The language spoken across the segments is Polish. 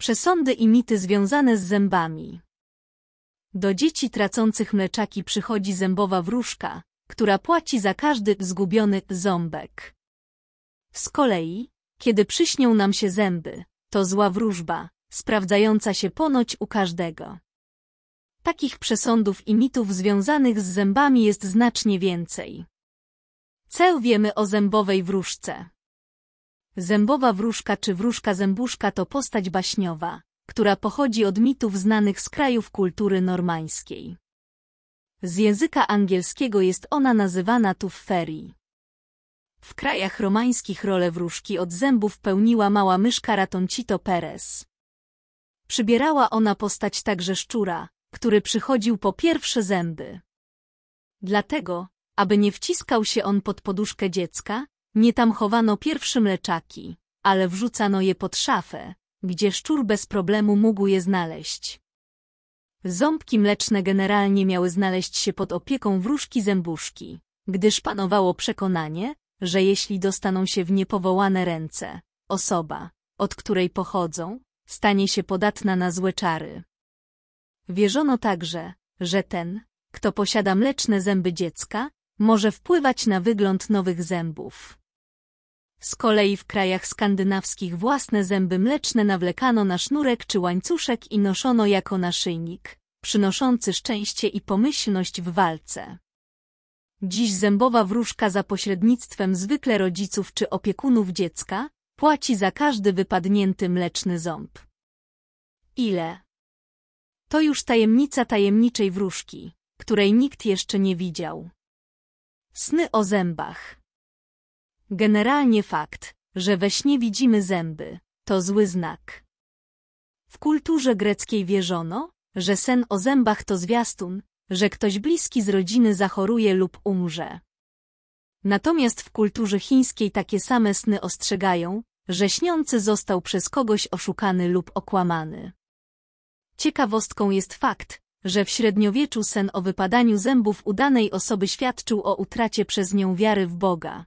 Przesądy i mity związane z zębami. Do dzieci tracących mleczaki przychodzi zębowa wróżka, która płaci za każdy zgubiony ząbek. Z kolei, kiedy przyśnią nam się zęby, to zła wróżba, sprawdzająca się ponoć u każdego. Takich przesądów i mitów związanych z zębami jest znacznie więcej. Co wiemy o zębowej wróżce? Zębowa wróżka czy wróżka zębuszka to postać baśniowa, która pochodzi od mitów znanych z krajów kultury normańskiej. Z języka angielskiego jest ona nazywana tu ferii. W krajach romańskich rolę wróżki od zębów pełniła mała myszka Ratoncito Perez. Przybierała ona postać także szczura, który przychodził po pierwsze zęby. Dlatego, aby nie wciskał się on pod poduszkę dziecka, nie tam chowano pierwszy mleczaki, ale wrzucano je pod szafę, gdzie szczur bez problemu mógł je znaleźć. Ząbki mleczne generalnie miały znaleźć się pod opieką wróżki zębuszki, gdyż panowało przekonanie, że jeśli dostaną się w niepowołane ręce, osoba, od której pochodzą, stanie się podatna na złe czary. Wierzono także, że ten, kto posiada mleczne zęby dziecka, może wpływać na wygląd nowych zębów. Z kolei w krajach skandynawskich własne zęby mleczne nawlekano na sznurek czy łańcuszek i noszono jako naszyjnik, przynoszący szczęście i pomyślność w walce. Dziś zębowa wróżka za pośrednictwem zwykle rodziców czy opiekunów dziecka płaci za każdy wypadnięty mleczny ząb. Ile? To już tajemnica tajemniczej wróżki, której nikt jeszcze nie widział. Sny o zębach Generalnie fakt, że we śnie widzimy zęby, to zły znak. W kulturze greckiej wierzono, że sen o zębach to zwiastun, że ktoś bliski z rodziny zachoruje lub umrze. Natomiast w kulturze chińskiej takie same sny ostrzegają, że śniący został przez kogoś oszukany lub okłamany. Ciekawostką jest fakt, że w średniowieczu sen o wypadaniu zębów udanej osoby świadczył o utracie przez nią wiary w Boga.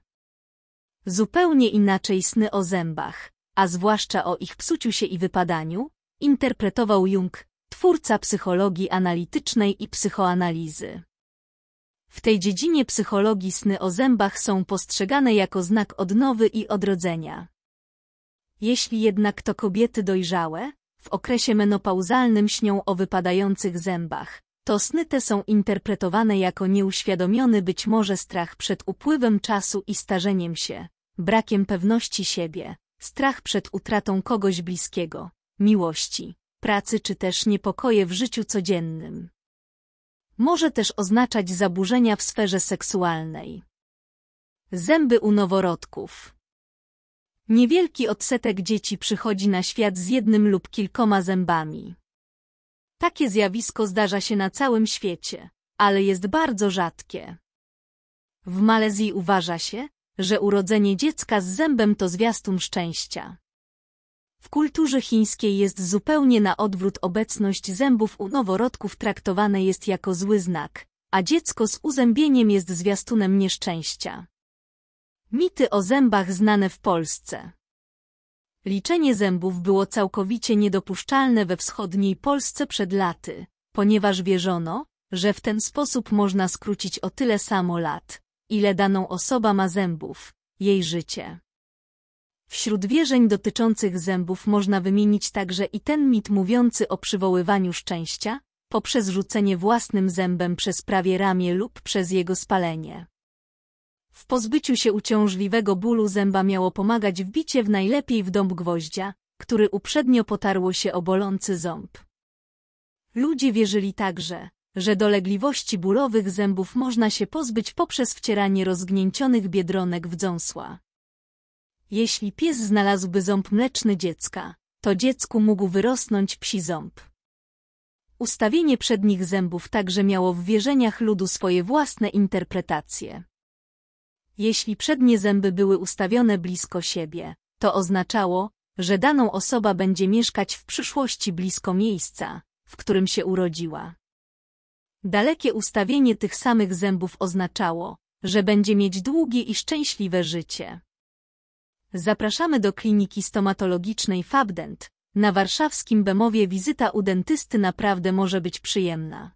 Zupełnie inaczej sny o zębach, a zwłaszcza o ich psuciu się i wypadaniu, interpretował Jung, twórca psychologii analitycznej i psychoanalizy. W tej dziedzinie psychologii sny o zębach są postrzegane jako znak odnowy i odrodzenia. Jeśli jednak to kobiety dojrzałe, w okresie menopauzalnym śnią o wypadających zębach, to sny te są interpretowane jako nieuświadomiony być może strach przed upływem czasu i starzeniem się, brakiem pewności siebie, strach przed utratą kogoś bliskiego, miłości, pracy czy też niepokoje w życiu codziennym. Może też oznaczać zaburzenia w sferze seksualnej. Zęby u noworodków. Niewielki odsetek dzieci przychodzi na świat z jednym lub kilkoma zębami. Takie zjawisko zdarza się na całym świecie, ale jest bardzo rzadkie. W Malezji uważa się, że urodzenie dziecka z zębem to zwiastun szczęścia. W kulturze chińskiej jest zupełnie na odwrót obecność zębów u noworodków traktowane jest jako zły znak, a dziecko z uzębieniem jest zwiastunem nieszczęścia. Mity o zębach znane w Polsce Liczenie zębów było całkowicie niedopuszczalne we wschodniej Polsce przed laty, ponieważ wierzono, że w ten sposób można skrócić o tyle samo lat, ile daną osoba ma zębów, jej życie. Wśród wierzeń dotyczących zębów można wymienić także i ten mit mówiący o przywoływaniu szczęścia, poprzez rzucenie własnym zębem przez prawie ramię lub przez jego spalenie. W pozbyciu się uciążliwego bólu zęba miało pomagać wbicie w najlepiej w dąb gwoździa, który uprzednio potarło się o bolący ząb. Ludzie wierzyli także, że dolegliwości bólowych zębów można się pozbyć poprzez wcieranie rozgnięcionych biedronek w dząsła. Jeśli pies znalazłby ząb mleczny dziecka, to dziecku mógł wyrosnąć psi ząb. Ustawienie przednich zębów także miało w wierzeniach ludu swoje własne interpretacje. Jeśli przednie zęby były ustawione blisko siebie, to oznaczało, że daną osoba będzie mieszkać w przyszłości blisko miejsca, w którym się urodziła. Dalekie ustawienie tych samych zębów oznaczało, że będzie mieć długie i szczęśliwe życie. Zapraszamy do kliniki stomatologicznej Fabdent. Na warszawskim Bemowie wizyta u dentysty naprawdę może być przyjemna.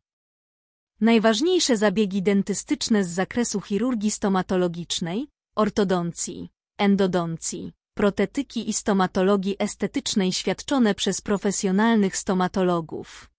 Najważniejsze zabiegi dentystyczne z zakresu chirurgii stomatologicznej, ortodoncji, endodoncji, protetyki i stomatologii estetycznej świadczone przez profesjonalnych stomatologów.